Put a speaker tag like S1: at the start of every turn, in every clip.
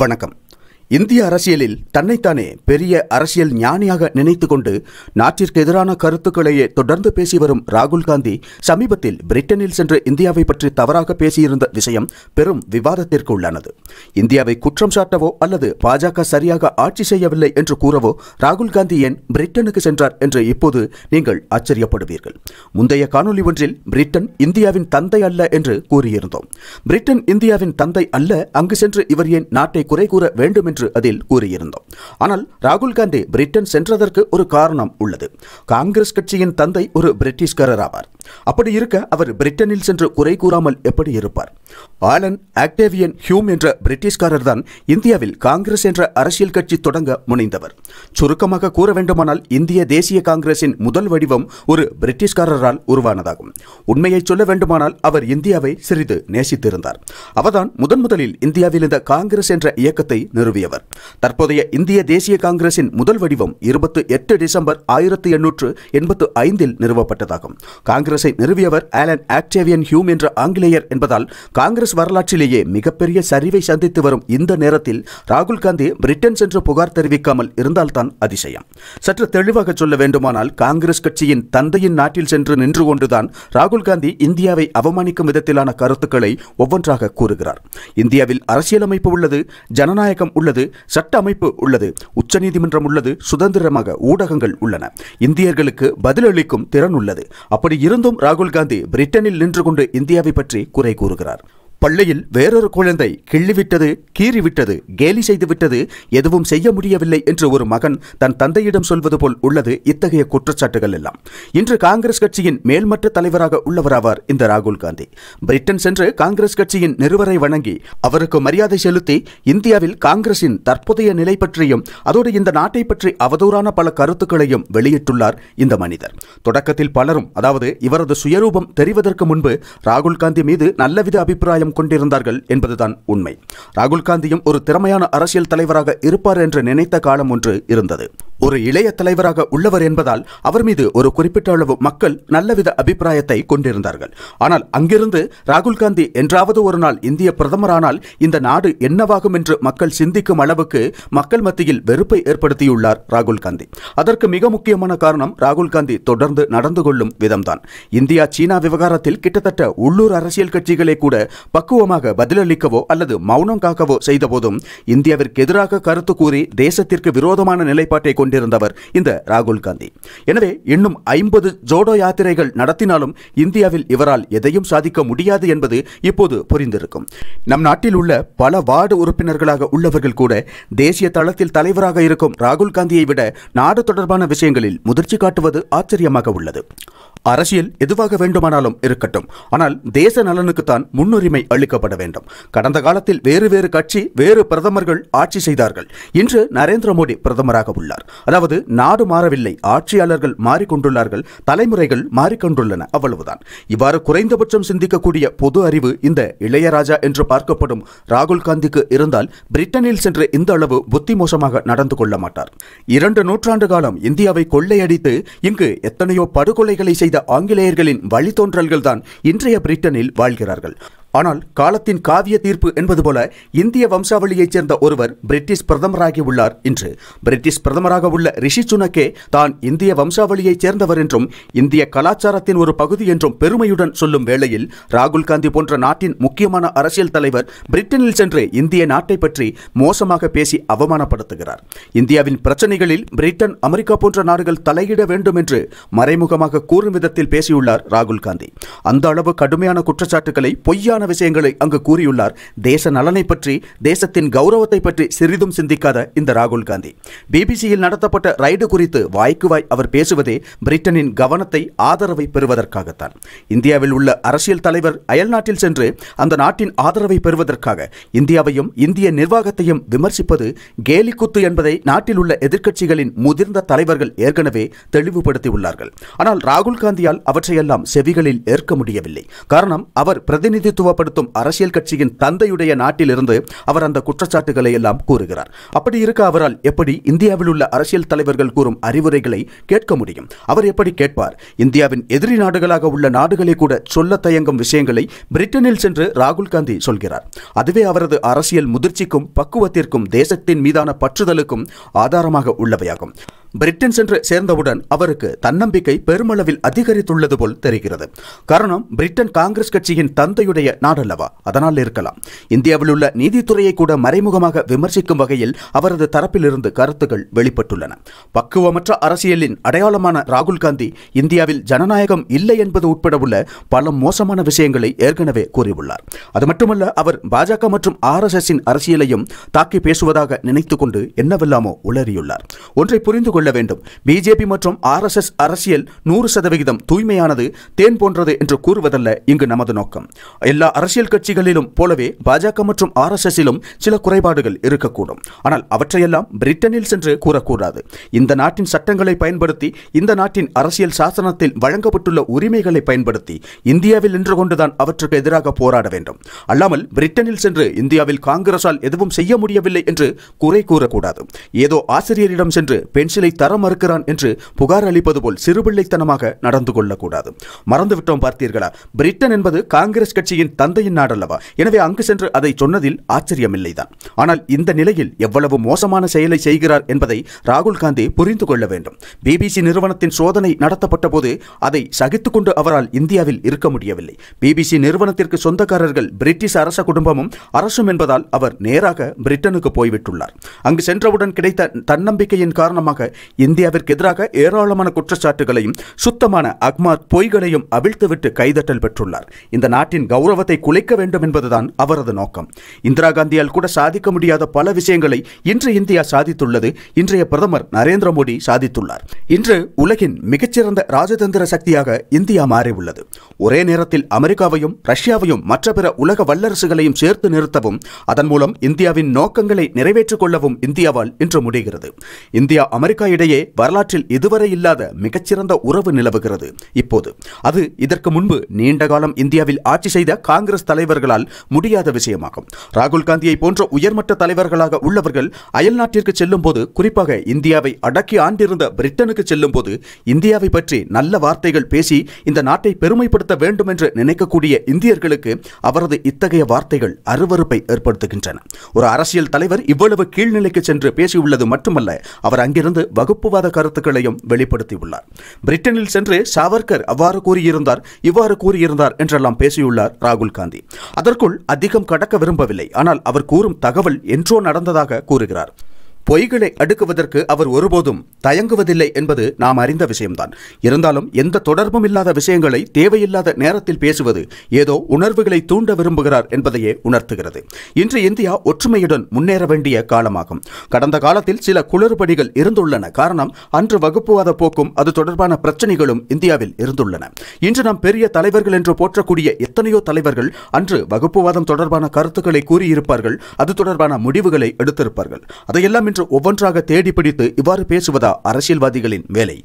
S1: வணக்கம் இந்திய அரசியலில் தன்னைத்தானே பெரிய அரசியல் ஞானியாக நினைத்து கொண்டு நாட்டிற்கு எதிரான கருத்துக்களையே தொடர்ந்து பேசி வரும் ராகுல் காந்தி சமீபத்தில் பிரிட்டனில் சென்று இந்தியாவை பற்றி தவறாக பேசியிருந்த விஷயம் பெரும் விவாதத்திற்கு உள்ளானது இந்தியாவை குற்றம் சாட்டவோ அல்லது பாஜக சரியாக ஆட்சி செய்யவில்லை என்று கூறவோ ராகுல் காந்தி ஏன் பிரிட்டனுக்கு சென்றார் என்று இப்போது நீங்கள் ஆச்சரியப்படுவீர்கள் முந்தைய காணொலி ஒன்றில் பிரிட்டன் இந்தியாவின் தந்தை அல்ல என்று கூறியிருந்தோம் பிரிட்டன் இந்தியாவின் தந்தை அல்ல அங்கு சென்று இவர் ஏன் நாட்டை குறை கூற வேண்டும் என்று என்று அதில் கூறியிருந்தோம் ஆனால் ராகுல் காந்தி பிரிட்டன் சென்றதற்கு ஒரு காரணம் உள்ளது காங்கிரஸ் கட்சியின் தந்தை ஒரு பிரிட்டிஷ்காரர் ஆவார் அப்படி இருக்க அவர் பிரிட்டனில் சென்று குறை கூறாமல் எப்படி இருப்பார் ஆலன் ஆக்டேவியன் ஹியூம் என்ற பிரிட்டிஷ்காரர் தான் இந்தியாவில் காங்கிரஸ் என்ற அரசியல் கட்சி தொடங்க முனைந்தவர் சுருக்கமாக கூற வேண்டுமானால் இந்திய தேசிய காங்கிரசின் முதல் வடிவம் ஒரு பிரிட்டிஷ்காரரால் உருவானதாகும் உண்மையை சொல்ல வேண்டுமானால் அவர் இந்தியாவை சிறிது நேசித்திருந்தார் அவர்தான் முதன் முதலில் இந்தியாவில் இந்த காங்கிரஸ் என்ற இயக்கத்தை நிறுவியவர் கூறியவர் தற்போதைய இந்திய தேசிய காங்கிரசின் முதல் வடிவம் இருபத்தி எட்டு டிசம்பர் ஆயிரத்தி எண்ணூற்று எண்பத்து ஐந்தில் நிறுவப்பட்டதாகும் காங்கிரஸை நிறுவியவர் ஆலன் ஆக்டேவியன் ஹியூம் என்ற ஆங்கிலேயர் என்பதால் காங்கிரஸ் வரலாற்றிலேயே மிகப்பெரிய சரிவை சந்தித்து வரும் இந்த நேரத்தில் ராகுல் காந்தி பிரிட்டன் சென்று புகார் தெரிவிக்காமல் இருந்தால்தான் அதிசயம் சற்று தெளிவாக சொல்ல வேண்டுமானால் காங்கிரஸ் கட்சியின் தந்தையின் நாட்டில் சென்று நின்று கொண்டுதான் ராகுல் காந்தி இந்தியாவை அவமானிக்கும் விதத்திலான கருத்துக்களை ஒவ்வொன்றாக கூறுகிறார் இந்தியாவில் அரசியலமைப்பு உள்ளது ஜனநாயகம் உள்ளது உள்ளது சட்ட அமைப்பு உள்ளது உச்சநீதிமன்றம் உள்ளது சுதந்திரமாக ஊடகங்கள் உள்ளன இந்தியர்களுக்கு பதிலளிக்கும் திறன் உள்ளது அப்படி இருந்தும் ராகுல் காந்தி பிரிட்டனில் நின்று கொண்டு இந்தியாவை பற்றி குறை கூறுகிறார் பள்ளியில் வேறொரு குழந்தை கிள்ளிவிட்டது கீறிவிட்டது கேலி செய்துவிட்டது எதுவும் செய்ய முடியவில்லை என்று ஒரு மகன் தன் தந்தையிடம் சொல்வது போல் உள்ளது இத்தகைய குற்றச்சாட்டுகள் எல்லாம் இன்று காங்கிரஸ் கட்சியின் மேல்மட்ட தலைவராக உள்ளவராவார் இந்த ராகுல் காந்தி பிரிட்டன் சென்று காங்கிரஸ் கட்சியின் நிறுவரை வணங்கி அவருக்கு மரியாதை செலுத்தி இந்தியாவில் காங்கிரசின் தற்போதைய நிலை பற்றியும் அதோடு இந்த நாட்டை பற்றி அவதூறான பல கருத்துக்களையும் வெளியிட்டுள்ளார் இந்த மனிதர் தொடக்கத்தில் பலரும் அதாவது இவரது சுயரூபம் தெரிவதற்கு முன்பு ராகுல் காந்தி மீது நல்லவித அபிப்பிராயம் திட்டம் கொண்டிருந்தார்கள் என்பதுதான் உண்மை ராகுல் காந்தியும் ஒரு திறமையான அரசியல் தலைவராக இருப்பார் என்று நினைத்த காலம் ஒன்று இருந்தது ஒரு இளைய தலைவராக உள்ளவர் என்பதால் அவர் மீது ஒரு குறிப்பிட்ட அளவு மக்கள் நல்லவித அபிப்பிராயத்தை கொண்டிருந்தார்கள் ஆனால் அங்கிருந்து ராகுல் காந்தி என்றாவது ஒரு நாள் இந்திய பிரதமரானால் இந்த நாடு என்னவாகும் என்று மக்கள் சிந்திக்கும் அளவுக்கு மக்கள் மத்தியில் வெறுப்பை ஏற்படுத்தியுள்ளார் ராகுல் காந்தி அதற்கு மிக முக்கியமான காரணம் ராகுல் காந்தி தொடர்ந்து நடந்து கொள்ளும் விதம்தான் இந்தியா சீனா விவகாரத்தில் கிட்டத்தட்ட உள்ளூர் அரசியல் கட்சிகளே கூட பக்குவமாக பதிலளிக்கவோ அல்லது மௌனம் காக்கவோ செய்தபோதும் இந்தியாவிற்கு எதிராக கருத்து கூறி தேசத்திற்கு விரோதமான நிலைப்பாட்டை கொண்டிருந்தவர் இந்த ராகுல் காந்தி எனவே இன்னும் ஐம்பது ஜோடோ யாத்திரைகள் நடத்தினாலும் இந்தியாவில் இவரால் எதையும் சாதிக்க முடியாது என்பது இப்போது புரிந்திருக்கும் நம் நாட்டில் உள்ள பல வார்டு உறுப்பினர்களாக உள்ளவர்கள் கூட தேசிய தளத்தில் தலைவராக இருக்கும் ராகுல் காந்தியை விட நாடு தொடர்பான விஷயங்களில் முதிர்ச்சி காட்டுவது ஆச்சரியமாக உள்ளது அரசியல் எதுவாக வேண்டுமானாலும் இருக்கட்டும் ஆனால் தேச நலனுக்குத்தான் முன்னுரிமை அளிக்கப்பட வேண்டும் கடந்த காலத்தில் வேறு வேறு கட்சி வேறு பிரதமர்கள் ஆட்சி செய்தார்கள் இன்று நரேந்திர மோடி பிரதமராக உள்ளார் அதாவது நாடு மாறவில்லை ஆட்சியாளர்கள் மாறிக்கொண்டுள்ளார்கள் தலைமுறைகள் மாறிக்கொண்டுள்ளன அவ்வளவுதான் இவ்வாறு குறைந்தபட்சம் சிந்திக்கக்கூடிய பொது அறிவு இந்த இளையராஜா என்று பார்க்கப்படும் ராகுல் காந்திக்கு இருந்தால் பிரிட்டனில் சென்று இந்த அளவு புத்தி மோசமாக நடந்து கொள்ள மாட்டார் இரண்டு நூற்றாண்டு காலம் இந்தியாவை கொள்ளையடித்து இங்கு எத்தனையோ படுகொலைகளை செய்த செய்த ஆங்கிலேயர்களின் வழித்தோன்றல்கள் தான் இன்றைய பிரிட்டனில் வாழ்கிறார்கள் ஆனால் காலத்தின் காவிய தீர்ப்பு என்பது போல இந்திய வம்சாவளியைச் சேர்ந்த ஒருவர் பிரிட்டிஷ் பிரதமராகி உள்ளார் என்று பிரிட்டிஷ் பிரதமராக உள்ள ரிஷி சுனக்கே தான் இந்திய வம்சாவளியைச் சேர்ந்தவர் என்றும் இந்திய கலாச்சாரத்தின் ஒரு பகுதி என்றும் பெருமையுடன் சொல்லும் வேளையில் ராகுல் காந்தி போன்ற நாட்டின் முக்கியமான அரசியல் தலைவர் பிரிட்டனில் சென்று இந்திய நாட்டை பற்றி மோசமாக பேசி அவமானப்படுத்துகிறார் இந்தியாவின் பிரச்சனைகளில் பிரிட்டன் அமெரிக்கா போன்ற நாடுகள் தலையிட வேண்டும் என்று மறைமுகமாக கூறும் விதத்தில் பேசியுள்ளார் ராகுல் காந்தி அந்த அளவு கடுமையான குற்றச்சாட்டுகளை பொய்யா தவறான விஷயங்களை அங்கு கூறியுள்ளார் தேச நலனை பற்றி தேசத்தின் கௌரவத்தை பற்றி சிறிதும் சிந்திக்காத இந்த ராகுல் காந்தி பிபிசியில் நடத்தப்பட்ட ரைடு குறித்து வாய்க்கு வாய் அவர் பேசுவதே பிரிட்டனின் கவனத்தை ஆதரவை பெறுவதற்காகத்தான் இந்தியாவில் உள்ள அரசியல் தலைவர் அயல்நாட்டில் சென்று அந்த நாட்டின் ஆதரவை பெறுவதற்காக இந்தியாவையும் இந்திய நிர்வாகத்தையும் விமர்சிப்பது கேலிக்குத்து என்பதை நாட்டில் உள்ள எதிர்க்கட்சிகளின் முதிர்ந்த தலைவர்கள் ஏற்கனவே தெளிவுபடுத்தியுள்ளார்கள் ஆனால் ராகுல் காந்தியால் அவற்றையெல்லாம் செவிகளில் ஏற்க முடியவில்லை காரணம் அவர் பிரதிநிதித்துவ உருவப்படுத்தும் அரசியல் கட்சியின் தந்தையுடைய நாட்டிலிருந்து அவர் அந்த குற்றச்சாட்டுகளை எல்லாம் கூறுகிறார் அப்படி இருக்க அவரால் எப்படி இந்தியாவில் உள்ள அரசியல் தலைவர்கள் கூறும் அறிவுரைகளை கேட்க முடியும் அவர் எப்படி கேட்பார் இந்தியாவின் எதிரி நாடுகளாக உள்ள நாடுகளை கூட சொல்ல தயங்கும் விஷயங்களை பிரிட்டனில் சென்று ராகுல் காந்தி சொல்கிறார் அதுவே அவரது அரசியல் முதிர்ச்சிக்கும் பக்குவத்திற்கும் தேசத்தின் மீதான பற்றுதலுக்கும் ஆதாரமாக உள்ளவையாகும் பிரிட்டன் சென்று சேர்ந்தவுடன் அவருக்கு தன்னம்பிக்கை பெருமளவில் அதிகரித்துள்ளது போல் தெரிகிறது காரணம் பிரிட்டன் காங்கிரஸ் கட்சியின் தந்தையுடைய நாடல்லவா அதனால் இருக்கலாம் இந்தியாவில் உள்ள நீதித்துறையை கூட மறைமுகமாக விமர்சிக்கும் வகையில் அவரது தரப்பிலிருந்து கருத்துக்கள் வெளிப்பட்டுள்ளன பக்குவமற்ற அரசியலின் அடையாளமான ராகுல் காந்தி இந்தியாவில் ஜனநாயகம் இல்லை என்பது உட்பட உள்ள பல மோசமான விஷயங்களை ஏற்கனவே கூறியுள்ளார் அது மட்டுமல்ல அவர் பாஜக மற்றும் ஆர்எஸ்எஸின் அரசியலையும் தாக்கி பேசுவதாக நினைத்துக்கொண்டு என்னவெல்லாமோ உளறியுள்ளார் ஒன்றை புரிந்து கொள்ள வேண்டும் பிஜேபி மற்றும் ஆர் எஸ் எஸ் அரசியல் நூறு சதவிகிதம் தூய்மையானது தேன் போன்றது என்று கூறுவதல்ல இங்கு நமது நோக்கம் எல்லா அரசியல் கட்சிகளிலும் போலவே பாஜக மற்றும் ஆர் எஸ் எஸிலும் சில குறைபாடுகள் இருக்கக்கூடும் ஆனால் அவற்றையெல்லாம் பிரிட்டனில் சென்று கூறக்கூடாது இந்த நாட்டின் சட்டங்களை பயன்படுத்தி இந்த நாட்டின் அரசியல் சாசனத்தில் வழங்கப்பட்டுள்ள உரிமைகளை பயன்படுத்தி இந்தியாவில் நின்று கொண்டுதான் அவற்றுக்கு எதிராக போராட வேண்டும் அல்லாமல் பிரிட்டனில் சென்று இந்தியாவில் காங்கிரசால் எதுவும் செய்ய முடியவில்லை என்று குறை கூறக்கூடாது ஏதோ ஆசிரியரிடம் சென்று பென்சிலை தர மறுக்கிறான் என்று புகார் அளிப்பது போல் சிறுபிள்ளைத்தனமாக நடந்து கொள்ளக்கூடாது மறந்துவிட்டோம் பார்த்தீர்களா பிரிட்டன் என்பது காங்கிரஸ் கட்சியின் தந்தையின் நாடல்லவா எனவே அங்கு சென்று அதை சொன்னதில் ஆச்சரியமில்லைதான் ஆனால் இந்த நிலையில் எவ்வளவு மோசமான செயலை செய்கிறார் என்பதை ராகுல் காந்தி புரிந்து கொள்ள வேண்டும் பிபிசி நிறுவனத்தின் சோதனை நடத்தப்பட்ட போது அதை சகித்துக்கொண்டு அவரால் இந்தியாவில் இருக்க முடியவில்லை பிபிசி நிறுவனத்திற்கு சொந்தக்காரர்கள் பிரிட்டிஷ் அரச குடும்பமும் அரசும் என்பதால் அவர் நேராக பிரிட்டனுக்கு போய்விட்டுள்ளார் அங்கு சென்றவுடன் கிடைத்த தன்னம்பிக்கையின் காரணமாக இந்தியாவிற்கு எதிராக ஏராளமான குற்றச்சாட்டுகளையும் சுத்தமான அக்மாத் பொய்களையும் அவிழ்த்துவிட்டு கைதட்டல் பெற்றுள்ளார் இந்த நாட்டின் கௌரவத்தை குலைக்க வேண்டும் என்பதுதான் அவரது நோக்கம் இந்திரா காந்தியால் கூட சாதிக்க முடியாத பல விஷயங்களை இன்று இந்தியா சாதித்துள்ளது இன்றைய பிரதமர் நரேந்திர மோடி சாதித்துள்ளார் இன்று உலகின் மிகச்சிறந்த ராஜதந்திர சக்தியாக இந்தியா மாறியுள்ளது ஒரே நேரத்தில் அமெரிக்காவையும் ரஷ்யாவையும் மற்ற பிற உலக வல்லரசுகளையும் சேர்த்து நிறுத்தவும் அதன் மூலம் இந்தியாவின் நோக்கங்களை நிறைவேற்றிக் கொள்ளவும் இந்தியாவால் இன்று முடிகிறது இந்தியா அமெரிக்கா இடையே வரலாற்றில் இதுவரை இல்லாத மிகச்சிறந்த உறவு நிலவுகிறது இப்போது அது இதற்கு முன்பு நீண்ட காலம் இந்தியாவில் ஆட்சி செய்த காங்கிரஸ் தலைவர்களால் முடியாத விஷயமாகும் ராகுல் காந்தியை போன்ற உயர்மட்ட தலைவர்களாக உள்ளவர்கள் அயல் நாட்டிற்கு செல்லும் போது குறிப்பாக இந்தியாவை அடக்கி ஆண்டிருந்த பிரிட்டனுக்கு செல்லும் போது இந்தியாவை பற்றி நல்ல வார்த்தைகள் பேசி இந்த நாட்டை பெருமைப்படுத்த வேண்டும் என்று நினைக்கக்கூடிய இந்தியர்களுக்கு அவரது இத்தகைய வார்த்தைகள் அருவறுப்பை ஏற்படுத்துகின்றன ஒரு அரசியல் தலைவர் இவ்வளவு கீழ்நிலைக்கு சென்று பேசியுள்ளது மட்டுமல்ல அவர் அங்கிருந்து வகுப்புவாத கருத்துக்களையும் வெளிப்படுத்தியுள்ளார் பிரிட்டனில் சென்று சாவர்கர் அவ்வாறு கூறியிருந்தார் இவ்வாறு கூறியிருந்தார் என்றெல்லாம் பேசியுள்ளார் ராகுல் காந்தி அதற்குள் அதிகம் கடக்க விரும்பவில்லை ஆனால் அவர் கூறும் தகவல் என்றோ நடந்ததாக கூறுகிறார் பொய்களை அடுக்குவதற்கு அவர் ஒருபோதும் தயங்குவதில்லை என்பது நாம் அறிந்த விஷயம்தான் இருந்தாலும் எந்த தொடர்பும் இல்லாத விஷயங்களை தேவையில்லாத நேரத்தில் பேசுவது ஏதோ உணர்வுகளை தூண்ட விரும்புகிறார் என்பதையே உணர்த்துகிறது இன்று இந்தியா ஒற்றுமையுடன் முன்னேற வேண்டிய காலமாகும் கடந்த காலத்தில் சில குளறுபடிகள் இருந்துள்ளன காரணம் அன்று வகுப்புவாத போக்கும் அது தொடர்பான பிரச்சனைகளும் இந்தியாவில் இருந்துள்ளன இன்று நாம் பெரிய தலைவர்கள் என்று போற்றக்கூடிய எத்தனையோ தலைவர்கள் அன்று வகுப்புவாதம் தொடர்பான கருத்துக்களை கூறியிருப்பார்கள் அது தொடர்பான முடிவுகளை எடுத்திருப்பார்கள் அதையெல்லாம் ஒவ்வொன்றாக தேடி பிடித்து இவ்வாறு பேசுவதா அரசியல்வாதிகளின் வேலை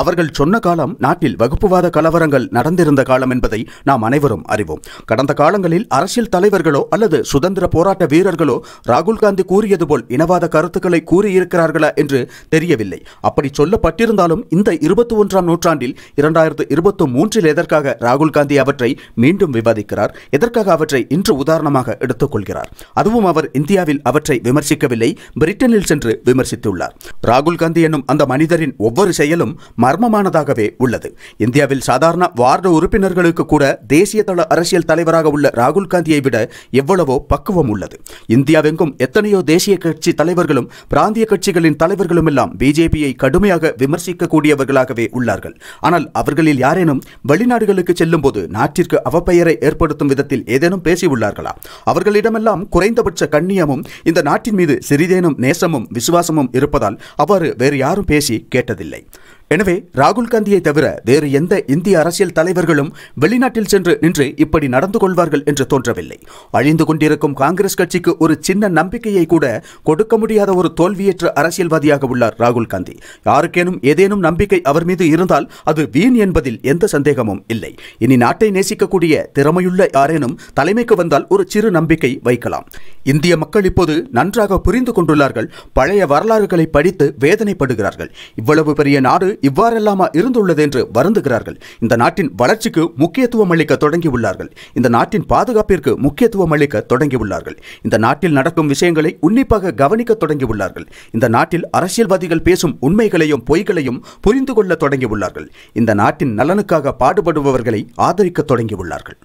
S1: அவர்கள் சொன்ன காலம் நாட்டில் வகுப்புவாத கலவரங்கள் நடந்திருந்த காலம் என்பதை நாம் அனைவரும் அறிவோம் கடந்த காலங்களில் அரசியல் தலைவர்களோ அல்லது சுதந்திர போராட்ட வீரர்களோ ராகுல் காந்தி கூறியது போல் இனவாத கருத்துக்களை கூறியிருக்கிறார்களா என்று தெரியவில்லை அப்படி சொல்லப்பட்டிருந்தாலும் இந்த இருபத்தி ஒன்றாம் நூற்றாண்டில் இரண்டாயிரத்து இருபத்தி மூன்றில் எதற்காக ராகுல் காந்தி அவற்றை மீண்டும் விவாதிக்கிறார் எதற்காக அவற்றை இன்று உதாரணமாக எடுத்துக்கொள்கிறார் அதுவும் அவர் இந்தியாவில் அவற்றை விமர்சிக்கவில்லை பிரிட்டனில் சென்று விமர்சித்துள்ளார் ராகுல் காந்தி என்னும் அந்த மனிதரின் ஒவ்வொரு செயலும் மர்மமானதாகவே உள்ளது இந்தியாவில் சாதாரண வார்டு உறுப்பினர்களுக்கு கூட தேசிய தள அரசியல் தலைவராக உள்ள ராகுல் காந்தியை விட எவ்வளவோ பக்குவம் உள்ளது இந்தியாவெங்கும் எத்தனையோ தேசிய கட்சி தலைவர்களும் பிராந்திய கட்சிகளின் தலைவர்களும் எல்லாம் பிஜேபியை கடுமையாக விமர்சிக்கக்கூடியவர்களாகவே உள்ளார்கள் ஆனால் அவர்களில் யாரேனும் வெளிநாடுகளுக்கு செல்லும் போது நாட்டிற்கு அவப்பெயரை ஏற்படுத்தும் விதத்தில் ஏதேனும் பேசியுள்ளார்களா அவர்களிடமெல்லாம் குறைந்தபட்ச கண்ணியமும் இந்த நாட்டின் மீது சிறிதேனும் நேசமும் விசுவாசமும் இருப்பதால் அவ்வாறு வேறு யாரும் பேசி கேட்டதில்லை எனவே ராகுல் காந்தியை தவிர வேறு எந்த இந்திய அரசியல் தலைவர்களும் வெளிநாட்டில் சென்று நின்று இப்படி நடந்து கொள்வார்கள் என்று தோன்றவில்லை அழிந்து கொண்டிருக்கும் காங்கிரஸ் கட்சிக்கு ஒரு சின்ன நம்பிக்கையை கூட கொடுக்க முடியாத ஒரு தோல்வியற்ற அரசியல்வாதியாக உள்ளார் ராகுல் காந்தி யாருக்கேனும் ஏதேனும் நம்பிக்கை அவர் மீது இருந்தால் அது வீண் என்பதில் எந்த சந்தேகமும் இல்லை இனி நாட்டை நேசிக்கக்கூடிய திறமையுள்ள யாரேனும் தலைமைக்கு வந்தால் ஒரு சிறு நம்பிக்கை வைக்கலாம் இந்திய மக்கள் இப்போது நன்றாக புரிந்து கொண்டுள்ளார்கள் பழைய வரலாறுகளை படித்து வேதனைப்படுகிறார்கள் இவ்வளவு பெரிய நாடு இவ்வாறெல்லாமா இருந்துள்ளது என்று வருந்துகிறார்கள் இந்த நாட்டின் வளர்ச்சிக்கு முக்கியத்துவம் அளிக்க தொடங்கியுள்ளார்கள் இந்த நாட்டின் பாதுகாப்பிற்கு முக்கியத்துவம் அளிக்க தொடங்கியுள்ளார்கள் இந்த நாட்டில் நடக்கும் விஷயங்களை உன்னிப்பாக கவனிக்க தொடங்கியுள்ளார்கள் இந்த நாட்டில் அரசியல்வாதிகள் பேசும் உண்மைகளையும் பொய்களையும் புரிந்து கொள்ள தொடங்கியுள்ளார்கள் இந்த நாட்டின் நலனுக்காக பாடுபடுபவர்களை ஆதரிக்க தொடங்கியுள்ளார்கள்